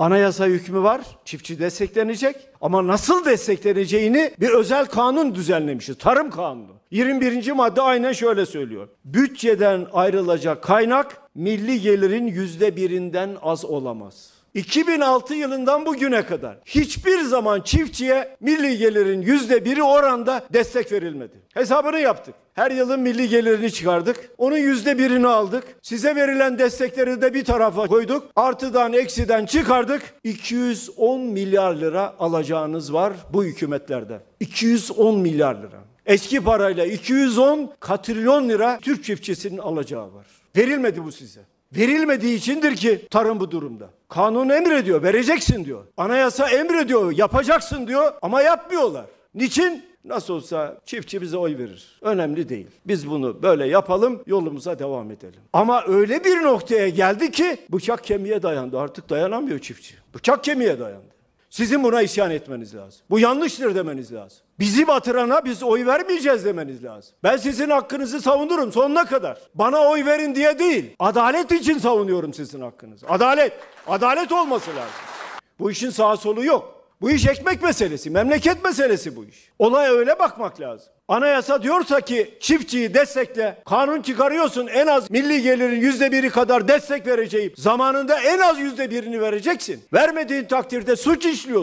anayasa hükmü var. Çiftçi desteklenecek ama nasıl destekleneceğini bir özel kanun düzenlemişiz. Tarım kanunu. 21. madde aynen şöyle söylüyor. Bütçeden ayrılacak kaynak milli gelirin yüzde birinden az olamaz. 2006 yılından bugüne kadar hiçbir zaman çiftçiye milli gelirin yüzde biri oranda destek verilmedi. Hesabını yaptık. Her yılın milli gelirini çıkardık. Onun yüzde birini aldık. Size verilen destekleri de bir tarafa koyduk. Artıdan eksiden çıkardık. 210 milyar lira alacağınız var bu hükümetlerde. 210 milyar lira. Eski parayla 210 katrilyon lira Türk çiftçisinin alacağı var. Verilmedi bu size. Verilmediği içindir ki tarım bu durumda. Kanun emrediyor, vereceksin diyor. Anayasa emrediyor, yapacaksın diyor ama yapmıyorlar. Niçin? Nasıl olsa çiftçi bize oy verir. Önemli değil. Biz bunu böyle yapalım, yolumuza devam edelim. Ama öyle bir noktaya geldi ki bıçak kemiğe dayandı. Artık dayanamıyor çiftçi. Bıçak kemiğe dayandı. Sizin buna isyan etmeniz lazım. Bu yanlıştır demeniz lazım. Bizi batırana biz oy vermeyeceğiz demeniz lazım. Ben sizin hakkınızı savunurum sonuna kadar. Bana oy verin diye değil. Adalet için savunuyorum sizin hakkınızı. Adalet. Adalet olması lazım. Bu işin sağ solu yok. Bu iş ekmek meselesi, memleket meselesi bu iş. Olaya öyle bakmak lazım. Anayasa diyorsa ki çiftçiyi destekle, kanun çıkarıyorsun en az milli gelirin yüzde biri kadar destek vereceğim. Zamanında en az yüzde birini vereceksin. Vermediğin takdirde suç işliyorsun.